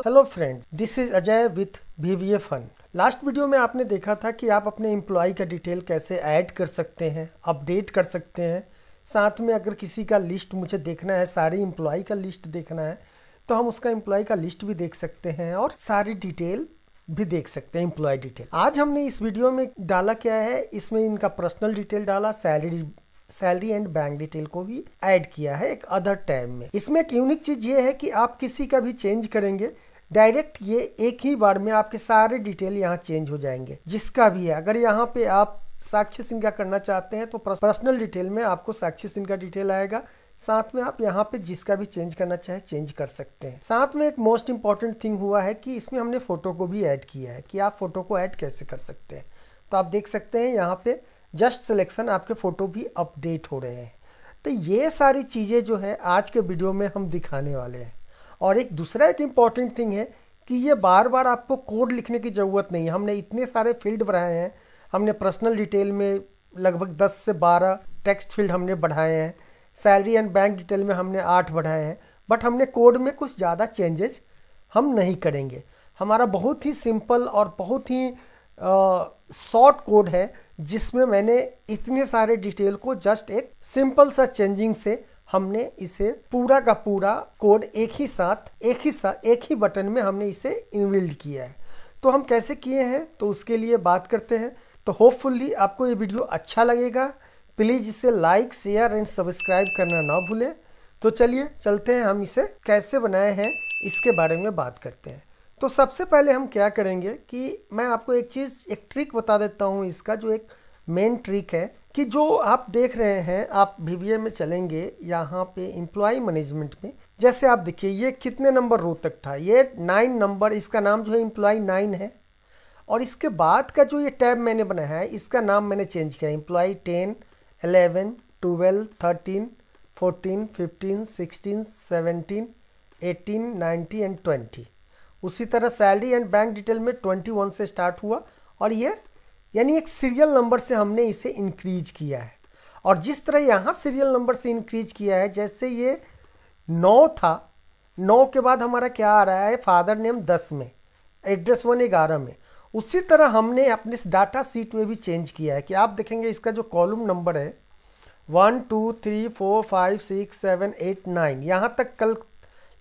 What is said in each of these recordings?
Hello friend this is Ajay with BVA fun last video में आपने देखा था कि आप अपने एम्प्लॉय का डिटेल कैसे ऐड कर सकते हैं अपडेट कर सकते हैं साथ में अगर किसी का लिस्ट मुझे देखना है सारे एम्प्लॉय का लिस्ट देखना है तो हम उसका एम्प्लॉय का लिस्ट भी देख सकते हैं और सारी डिटेल भी देख सकते हैं एम्प्लॉय डिटेल आज हमने इस वीडियो में डाला क्या है इसमें इनका पर्सनल डिटेल डाला salary salary and bank detail को भी ऐड किया है एक अदर टैब में इसमें एक यूनिक चीज ये है कि आप किसी का भी चेंज करेंगे डायरेक्ट ये एक ही बार में आपके सारे डिटेल यहाँ चेंज हो जाएंगे जिसका भी है अगर यहाँ पे आप साक्षी सिंह का करना चाहते हैं तो पर्सनल डिटेल में आपको साक्षी सिंह का डिटेल आएगा साथ में आप यहाँ पे जिसका भी चेंज करना चाहे चेंज कर सकते हैं साथ में एक मोस्ट इम्पॉर्टेंट थिंग हुआ है कि इसमें हमने फोटो को भी ऐड किया है कि आप फोटो को ऐड कैसे कर सकते हैं तो आप देख सकते हैं यहाँ पे जस्ट सिलेक्शन आपके फ़ोटो भी अपडेट हो रहे हैं तो ये सारी चीज़ें जो है आज के वीडियो में हम दिखाने वाले हैं और एक दूसरा एक इम्पॉर्टेंट थिंग है कि ये बार बार आपको कोड लिखने की ज़रूरत नहीं है हमने इतने सारे फील्ड बनाए हैं हमने पर्सनल डिटेल में लगभग 10 से 12 टेक्स्ट फील्ड हमने बढ़ाए हैं सैलरी एंड बैंक डिटेल में हमने आठ बढ़ाए हैं बट हमने कोड में कुछ ज़्यादा चेंजेस हम नहीं करेंगे हमारा बहुत ही सिंपल और बहुत ही शॉर्ट कोड है जिसमें मैंने इतने सारे डिटेल को जस्ट एक सिंपल सा चेंजिंग से हमने इसे पूरा का पूरा कोड एक ही साथ एक ही साथ एक ही बटन में हमने इसे इनबिल्ड किया है तो हम कैसे किए हैं तो उसके लिए बात करते हैं तो होपफुल्ली आपको ये वीडियो अच्छा लगेगा प्लीज़ इसे लाइक शेयर एंड सब्सक्राइब करना ना भूलें तो चलिए चलते हैं हम इसे कैसे बनाए हैं इसके बारे में बात करते हैं तो सबसे पहले हम क्या करेंगे कि मैं आपको एक चीज़ एक ट्रिक बता देता हूँ इसका जो एक मेन ट्रिक है कि जो आप देख रहे हैं आप वी में चलेंगे यहाँ पे एम्प्लॉय मैनेजमेंट में जैसे आप देखिए ये कितने नंबर रो तक था ये नाइन नंबर इसका नाम जो है एम्प्लॉय नाइन है और इसके बाद का जो ये टैब मैंने बनाया है इसका नाम मैंने चेंज किया employ ten eleven twelve thirteen fourteen fifteen sixteen seventeen eighteen ninety and twenty उसी तरह सैलरी एंड बैंक डिटेल में ट्वेंटी वन से स्टार्ट हुआ और ये यानी एक सीरियल नंबर से हमने इसे इंक्रीज किया है और जिस तरह यहाँ सीरियल नंबर से इंक्रीज किया है जैसे ये नौ था नौ के बाद हमारा क्या आ रहा है फादर नेम दस में एड्रेस वन ग्यारह में उसी तरह हमने अपने इस डाटा सीट में भी चेंज किया है कि आप देखेंगे इसका जो कॉलम नंबर है one two three four five six seven eight nine यहाँ तक कल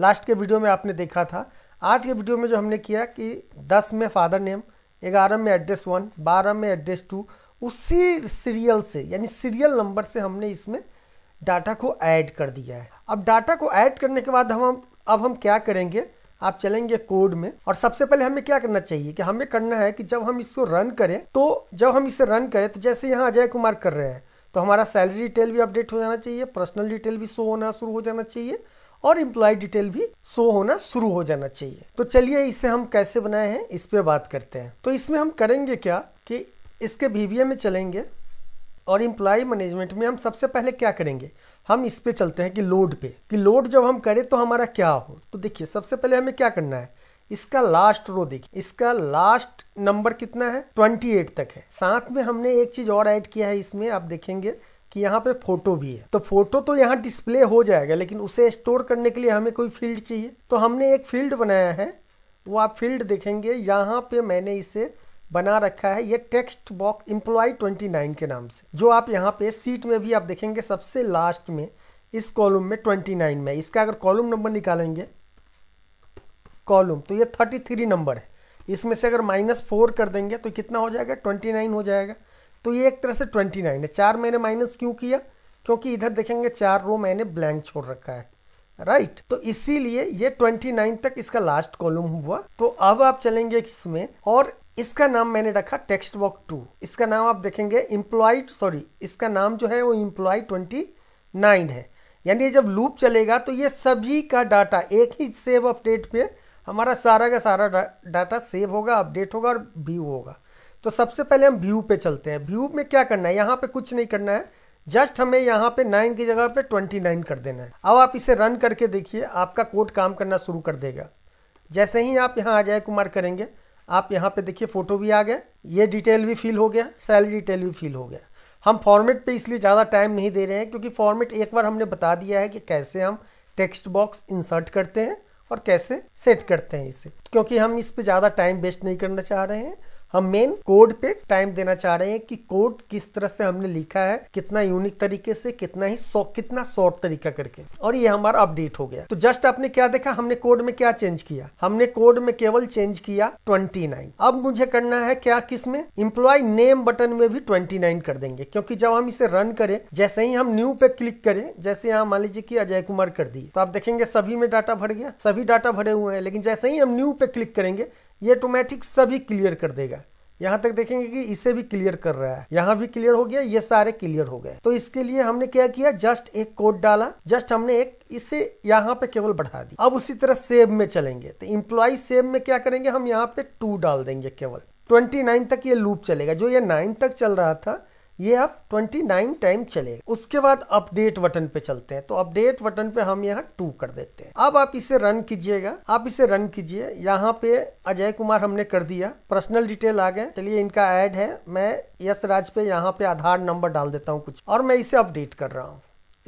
लास्ट के वीडियो में आपने देखा था आज के वीडियो में जो हमने किया कि दस में फादर नेम ग्यारह में एड्रेस वन बारह में एड्रेस टू उसी सीरियल से यानी सीरियल नंबर से हमने इसमें डाटा को ऐड कर दिया है अब डाटा को ऐड करने के बाद हम अब हम क्या करेंगे आप चलेंगे कोड में और सबसे पहले हमें क्या करना चाहिए कि हमें करना है कि जब हम इसको रन करें तो जब हम इसे रन करें तो जैसे यहाँ अजय कुमार कर रहे हैं तो हमारा सैलरी डिटेल भी अपडेट हो जाना चाहिए पर्सनल डिटेल भी शो होना शुरू हो जाना चाहिए और इम्प्लॉय डिटेल भी शो होना शुरू हो जाना चाहिए तो चलिए इसे हम कैसे बनाए हैं इस पर बात करते हैं तो इसमें हम करेंगे क्या कि इसके वीवीए में चलेंगे और इम्प्लॉय मैनेजमेंट में हम सबसे पहले क्या करेंगे हम इस पे चलते हैं कि लोड पे कि लोड जब हम करें तो हमारा क्या हो तो देखिए सबसे पहले हमें क्या करना है इसका लास्ट रो देखिए इसका लास्ट नंबर कितना है 28 तक है साथ में हमने एक चीज और ऐड किया है इसमें आप देखेंगे कि यहाँ पे फोटो भी है तो फोटो तो यहाँ डिस्प्ले हो जाएगा लेकिन उसे स्टोर करने के लिए हमें कोई फील्ड चाहिए तो हमने एक फील्ड बनाया है वो आप फील्ड देखेंगे यहाँ पे मैंने इसे बना रखा है ये टेक्स्ट बॉक्स एम्प्लॉय 29 के नाम से जो आप यहाँ पे सीट में भी आप देखेंगे सबसे लास्ट में इस कॉलम में 29 में इसका अगर कॉलम नंबर निकालेंगे कॉलम तो ये 33 नंबर है इसमें से अगर माइनस फोर कर देंगे तो कितना हो जाएगा 29 हो जाएगा तो ये एक तरह से ट्वेंटी नाइन है चार मैंने माइनस क्यों किया क्योंकि इधर देखेंगे चार रो मैंने ब्लैंक छोड़ रखा है राइट right. तो इसीलिए ये 29 तक इसका लास्ट कॉलम हुआ तो अब आप चलेंगे इसमें और इसका नाम मैंने रखा टेक्स्ट बॉक टू इसका नाम आप देखेंगे इम्प्लॉयड सॉरी इसका नाम जो है वो इम्प्लॉय नाइन है यानी जब लूप चलेगा तो ये सभी का डाटा एक ही सेव अपडेट पे हमारा सारा का सारा डा, डाटा सेव होगा अपडेट होगा और व्यू होगा तो सबसे पहले हम व्यू पे चलते हैं व्यू में क्या करना है यहाँ पे कुछ नहीं करना है जस्ट हमें यहाँ पे नाइन की जगह पे ट्वेंटी नाइन कर देना है अब आप इसे रन करके देखिए आपका कोड काम करना शुरू कर देगा जैसे ही आप यहाँ अजय कुमार करेंगे आप यहाँ पे देखिए फोटो भी आ गया ये डिटेल भी फिल हो गया सैलरी डिटेल भी फिल हो गया हम फॉर्मेट पे इसलिए ज़्यादा टाइम नहीं दे रहे हैं क्योंकि फॉर्मेट एक बार हमने बता दिया है कि कैसे हम टेक्स्ट बॉक्स इंसर्ट करते हैं और कैसे सेट करते हैं इसे क्योंकि हम इस पर ज़्यादा टाइम वेस्ट नहीं करना चाह रहे हैं हम मेन कोड पे टाइम देना चाह रहे हैं कि कोड किस तरह से हमने लिखा है कितना यूनिक तरीके से कितना ही सौ कितना शॉर्ट तरीका करके और ये हमारा अपडेट हो गया तो जस्ट आपने क्या देखा हमने कोड में क्या चेंज किया हमने कोड में केवल चेंज किया 29 अब मुझे करना है क्या किस में इम्प्लॉय नेम बटन में भी नाइन कर देंगे क्योंकि जब हम इसे रन करें जैसे ही हम न्यू पे क्लिक करें जैसे यहाँ मान लीजिए कि अजय कुमार कर दी तो आप देखेंगे सभी में डाटा भर गया सभी डाटा भरे हुए हैं लेकिन जैसे ही हम न्यू पे क्लिक करेंगे ये ऑटोमेटिक सभी क्लियर कर देगा यहाँ तक देखेंगे कि इसे भी क्लियर कर रहा है यहाँ भी क्लियर हो गया ये सारे क्लियर हो गए तो इसके लिए हमने क्या किया जस्ट एक कोड डाला जस्ट हमने एक इसे यहाँ पे केवल बढ़ा दी अब उसी तरह सेव में चलेंगे तो इम्प्लॉय सेव में क्या करेंगे हम यहाँ पे टू डाल देंगे केवल ट्वेंटी नाइन तक ये लूप चलेगा जो ये नाइन तक चल रहा था ये अब 29 टाइम चले उसके बाद अपडेट बटन पे चलते हैं तो अपडेट बटन पे हम यहाँ टू कर देते हैं अब आप इसे रन कीजिएगा आप इसे रन कीजिए यहाँ पे अजय कुमार हमने कर दिया पर्सनल डिटेल आ गए चलिए इनका एड है मैं यश राज पे यहाँ पे आधार नंबर डाल देता हूँ कुछ और मैं इसे अपडेट कर रहा हूँ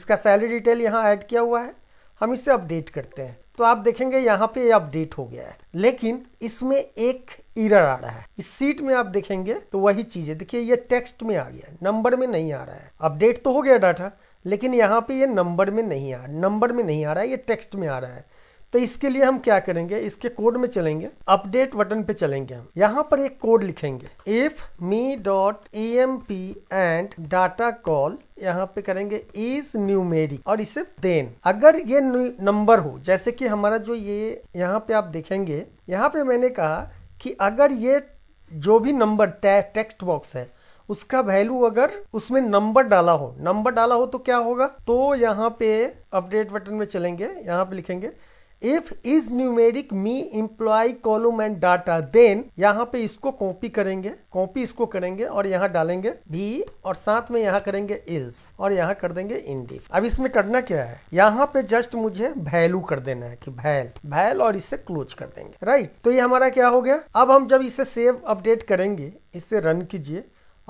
इसका सैलरी डिटेल यहाँ ऐड किया हुआ है हम इसे अपडेट करते हैं तो आप देखेंगे यहाँ पे अपडेट हो गया है लेकिन इसमें एक इरर आ रहा है इस सीट में आप देखेंगे तो वही चीज है देखिए ये टेक्स्ट में आ गया नंबर में नहीं आ रहा है अपडेट तो हो गया डाटा लेकिन यहाँ पे ये नंबर में नहीं आ नंबर में नहीं आ रहा है ये टेक्स्ट में आ रहा है तो इसके लिए हम क्या करेंगे इसके कोड में चलेंगे अपडेट बटन पे चलेंगे हम यहाँ पर एक कोड लिखेंगे if me dot E M P and data call यहाँ पे करेंगे इज न्यूमेरिक और इसे देन अगर ये नंबर हो जैसे कि हमारा जो ये यहाँ पे आप देखेंगे यहाँ पे मैंने कहा कि अगर ये जो भी नंबर टेक्स्ट बॉक्स है उसका वैल्यू अगर उसमें नंबर डाला हो नंबर डाला हो तो क्या होगा तो यहाँ पे अपडेट बटन में चलेंगे यहाँ पे लिखेंगे if is numeric me employ column and data then यहाँ पे इसको कॉपी करेंगे कॉपी इसको करेंगे और यहाँ डालेंगे भी और साथ में यहाँ करेंगे इल्स और यहाँ कर देंगे इंडिफ अब इसमें करना क्या है यहाँ पे जस्ट मुझे वैल्यू कर देना है कि भैल भैल और इसे क्लोज कर देंगे राइट तो ये हमारा क्या हो गया अब हम जब इसे सेव अपडेट करेंगे इसे रन कीजिए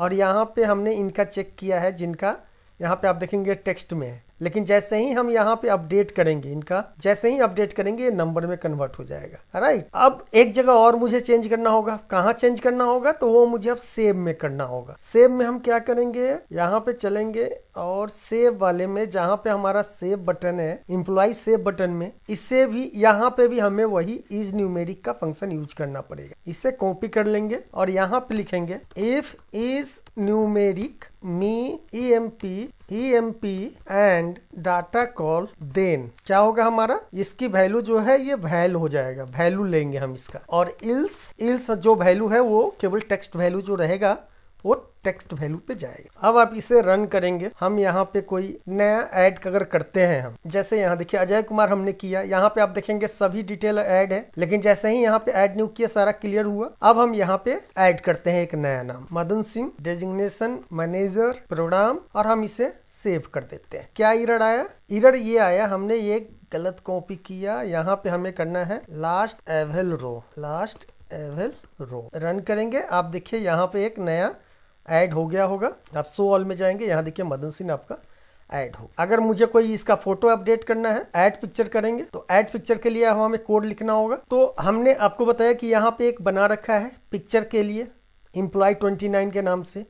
और यहाँ पे हमने इनका चेक किया है जिनका यहाँ पे आप देखेंगे टेक्स्ट में है लेकिन जैसे ही हम यहाँ पे अपडेट करेंगे इनका जैसे ही अपडेट करेंगे ये नंबर में कन्वर्ट हो जाएगा राइट अब एक जगह और मुझे चेंज करना होगा कहाँ चेंज करना होगा तो वो मुझे अब सेव में करना होगा सेव में हम क्या करेंगे यहाँ पे चलेंगे और सेव वाले में जहाँ पे हमारा सेव बटन है इम्प्लॉय सेव बटन में इससे भी यहाँ पे भी हमें वही इज न्यूमेरिक का फंक्शन यूज करना पड़ेगा इसे कॉपी कर लेंगे और यहाँ पे लिखेंगे if is numeric me E M P E M P and data call then क्या होगा हमारा इसकी वैल्यू जो है ये वैल हो जाएगा वैल्यू लेंगे हम इसका और इल्स इल्स जो वैल्यू है वो केवल टेक्स्ट वैल्यू जो रहेगा वो टेक्स्ट वैल्यू पे जाएगा अब आप इसे रन करेंगे हम यहाँ पे कोई नया ऐड अगर करते हैं हम जैसे यहाँ देखिए अजय कुमार हमने किया यहाँ पे आप देखेंगे सभी डिटेल ऐड है लेकिन जैसे ही यहाँ पे ऐड न्यू किया सारा क्लियर हुआ अब हम यहाँ पे ऐड करते हैं एक नया नाम Madan Singh designation manager program और हम इसे सेव कर देते हैं क्या इरड़ आया इरड़ ये आया हमने ये गलत कॉपी किया यहाँ पे हमें करना है last avail row last avail row run करेंगे आप देखिए यहाँ पे एक नया ऐड हो गया होगा आप सो ऑल में जाएंगे यहाँ देखिए मदन सिंह आपका ऐड हो अगर मुझे कोई इसका फोटो अपडेट करना है ऐड पिक्चर करेंगे तो ऐड पिक्चर के लिए हमें कोड लिखना होगा तो हमने आपको बताया कि यहाँ पे एक बना रखा है पिक्चर के लिए ट्वेंटी 29 के नाम से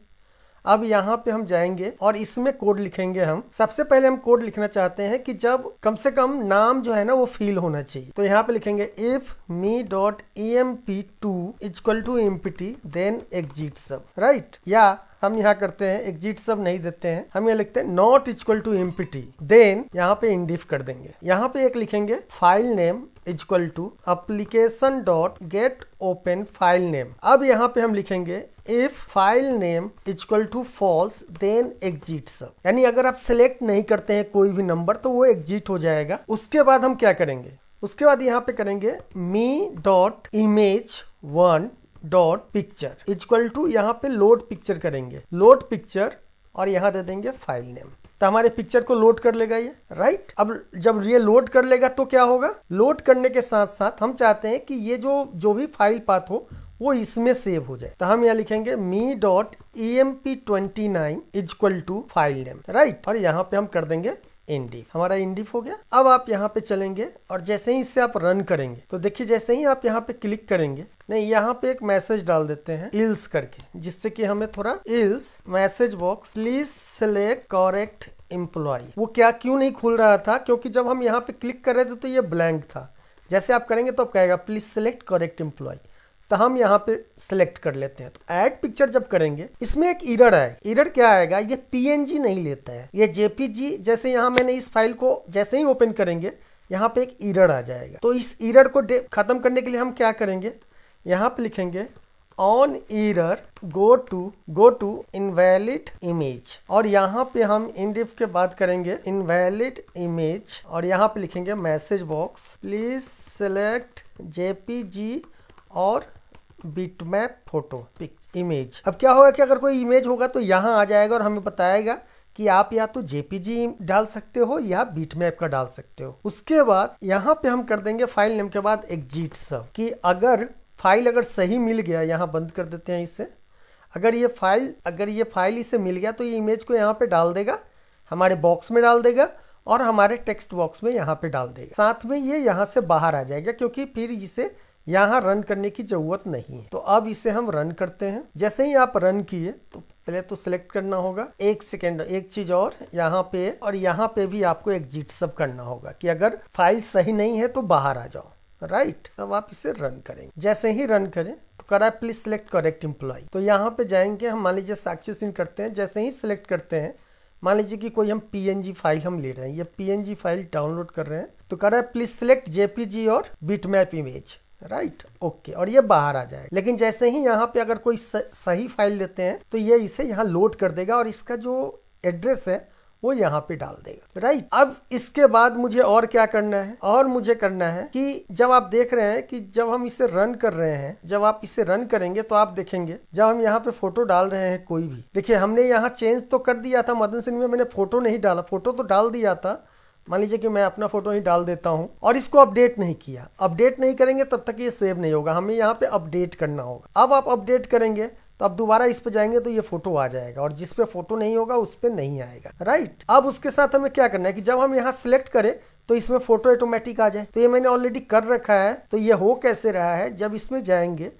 अब यहाँ पे हम जाएंगे और इसमें कोड लिखेंगे हम सबसे पहले हम कोड लिखना चाहते हैं कि जब कम से कम नाम जो है ना वो फील होना चाहिए तो यहाँ पे लिखेंगे if me dot E M P two is equal to M P T then exit sub right या हम यहाँ करते हैं एग्जिट सब नहीं देते हैं हम यहाँ लिखते हैं not equal to MPT then यहाँ पे इंडिफ कर देंगे यहाँ पे एक लिखेंगे file name equal to application dot get open file name अब यहाँ पे हम लिखेंगे if file name equal to false then exit sub यानी अगर आप सिलेक्ट नहीं करते हैं कोई भी नंबर तो वो एग्जिट हो जाएगा उसके बाद हम क्या करेंगे उसके बाद यहाँ पे करेंगे me dot image one dot picture equal to यहाँ पे लोड पिक्चर करेंगे लोड पिक्चर और यहाँ दे देंगे फाइल नेम तो हमारे पिक्चर को लोड कर लेगा ये राइट अब जब ये लोड कर लेगा तो क्या होगा लोड करने के साथ साथ हम चाहते हैं कि ये जो जो भी फाइल पाथ हो वो इसमें सेव हो जाए तो हम यहाँ लिखेंगे me dot E M P twenty nine is equal to file name right और यहाँ पे हम कर देंगे इंडिफ हमारा इंडिफ हो गया अब आप यहाँ पे चलेंगे और जैसे ही इससे आप रन करेंगे तो देखिए जैसे ही आप यहाँ पे क्लिक करेंगे नहीं यहाँ पे एक मैसेज डाल देते हैं इल्स करके जिससे कि हमें थोड़ा else message box please select correct employ वो क्या क्यों नहीं खुल रहा था क्योंकि जब हम यहाँ पे क्लिक कर रहे थे तो ये ब्लैंक था जैसे आप करेंगे तो आप कहेगा प्लीज सिलेक्ट करेक्ट एम्प्लॉय तो हम यहाँ पे सिलेक्ट कर लेते हैं तो ऐड पिक्चर जब करेंगे इसमें एक इरर है इरर क्या आएगा ये पीएनजी नहीं लेता है ये जेपीजी जैसे यहाँ मैंने इस फाइल को जैसे ही ओपन करेंगे यहाँ पे एक इरर आ जाएगा तो इस इरर को खत्म करने के लिए हम क्या करेंगे यहाँ पे लिखेंगे on error go to go to invalid image और यहाँ पे हम इनडिफ के बात करेंगे इनवैलिड इमेज और यहाँ पे लिखेंगे मैसेज बॉक्स प्लीज सेलेक्ट जी और मैप फोटो इमेज अब क्या होगा कि अगर कोई इमेज होगा तो यहाँ आ जाएगा और हमें बताएगा कि आप या तो जेपीजी डाल सकते हो या बीटमैप का डाल सकते हो उसके बाद यहाँ पे हम कर देंगे फाइल नेम के बाद एग्जिट सब कि अगर फाइल अगर सही मिल गया यहाँ बंद कर देते हैं इसे अगर ये फाइल अगर ये फाइल इसे मिल गया तो ये इमेज को यहाँ पे डाल देगा हमारे बॉक्स में डाल देगा और हमारे टेक्स्ट बॉक्स में यहाँ पे डाल देगा साथ में ये यहाँ से बाहर आ जाएगा क्योंकि फिर इसे यहाँ रन करने की ज़रूरत नहीं है तो अब इसे हम रन करते हैं जैसे ही आप रन किए तो पहले तो सिलेक्ट करना होगा एक सेकेंड एक चीज और यहाँ पे और यहाँ पे भी आपको एग्जिट सब करना होगा कि अगर फाइल सही नहीं है तो बाहर आ जाओ राइट अब आप इसे रन करेंगे जैसे ही रन करें तो करा प्लीज सिलेक्ट करेक्ट इम्प्लॉय तो यहाँ पे जाएंगे हम मान लीजिए साक्षी सिंह करते हैं जैसे ही सिलेक्ट करते हैं मान लीजिए कि कोई हम PNG फाइल हम ले रहे हैं ये PNG फाइल डाउनलोड कर रहे हैं तो करा प्लीज सिलेक्ट JPG और बीटमैप इमेज राइट ओके और ये बाहर आ जाए लेकिन जैसे ही यहाँ पे अगर कोई सही फाइल लेते हैं तो ये इसे यहाँ लोड कर देगा और इसका जो एड्रेस है वो यहाँ पे डाल देगा राइट अब इसके बाद मुझे और क्या करना है और मुझे करना है कि जब आप देख रहे हैं कि जब हम इसे रन कर रहे हैं जब आप इसे रन करेंगे तो आप देखेंगे जब हम यहाँ पे फोटो डाल रहे हैं कोई भी देखिए हमने यहाँ चेंज तो कर दिया था मदन सिंह में मैंने फोटो नहीं डाला फोटो तो डाल दिया था मान लीजिए कि मैं अपना फोटो ही डाल देता हूँ और इसको अपडेट नहीं किया अपडेट नहीं करेंगे तब तक ये सेव नहीं होगा हमें यहाँ पे अपडेट करना होगा अब आप अपडेट करेंगे तो आप दोबारा इस पे जाएंगे तो ये फोटो आ जाएगा और जिस पे फोटो नहीं होगा उस पे नहीं आएगा राइट अब उसके साथ हमें क्या करना है कि जब हम यहाँ सिलेक्ट करें तो इसमें फोटो ऑटोमेटिक आ जाए तो ये मैंने ऑलरेडी कर रखा है तो ये हो कैसे रहा है जब इसमें जाएंगे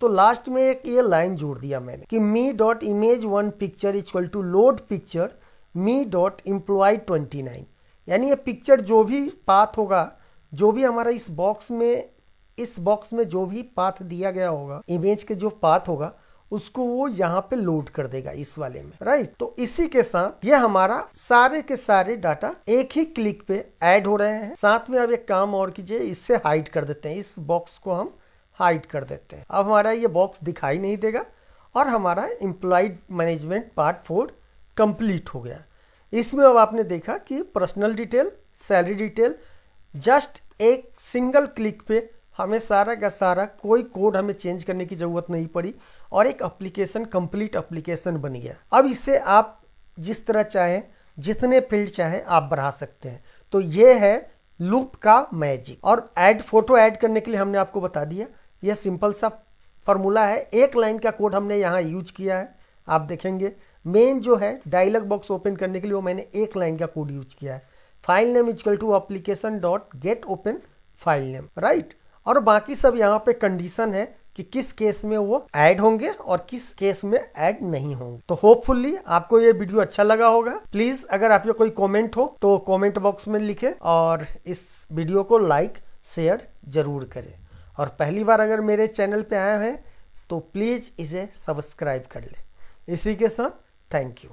तो लास्ट में एक ये लाइन जोड़ दिया मैंने कि me dot image one picture equal to load picture me dot employ twenty nine यानी ये पिक्चर जो भी पाथ होगा जो भी हमारा इस बॉक्स में इस बॉक्स में जो भी पाथ दिया गया होगा इमेज के जो पाथ होगा उसको वो यहाँ पे लोड कर देगा इस वाले में राइट तो इसी के साथ ये हमारा सारे के सारे डाटा एक ही क्लिक पे ऐड हो रहे हैं साथ में अब एक काम और कीजिए इससे हाइड कर देते हैं इस बॉक्स को हम हाइड कर देते हैं अब हमारा ये बॉक्स दिखाई नहीं देगा और हमारा employed management part four complete हो गया इसमें अब आपने देखा कि personal detail salary detail just एक सिंगल क्लिक पे हमें सारा का सारा कोई कोड हमें चेंज करने की ज़रूरत नहीं पड़ी और एक अप्लीकेशन कंप्लीट अप्लीकेशन बन गया अब इससे आप जिस तरह चाहें जितने फील्ड चाहें आप बढ़ा सकते हैं तो ये है लूप का मैजिक और ऐड फोटो ऐड करने के लिए हमने आपको बता दिया यह सिंपल सा फॉर्मूला है एक लाइन का कोड हमने यहाँ यूज किया है आप देखेंगे मेन जो है डायलॉग बॉक्स ओपन करने के लिए वो मैंने एक लाइन का कोड यूज किया है file name is equal to application dot get open file name right और बाकी सब यहाँ पे कंडीशन है कि किस केस में वो ऐड होंगे और किस केस में ऐड नहीं होंगे तो होपफुली आपको ये वीडियो अच्छा लगा होगा प्लीज अगर आपके कोई कमेंट हो तो कमेंट बॉक्स में लिखे और इस वीडियो को लाइक शेयर जरूर करें और पहली बार अगर मेरे चैनल पे आए हैं तो प्लीज इसे सब्सक्राइब कर ले इसी के साथ Thank you.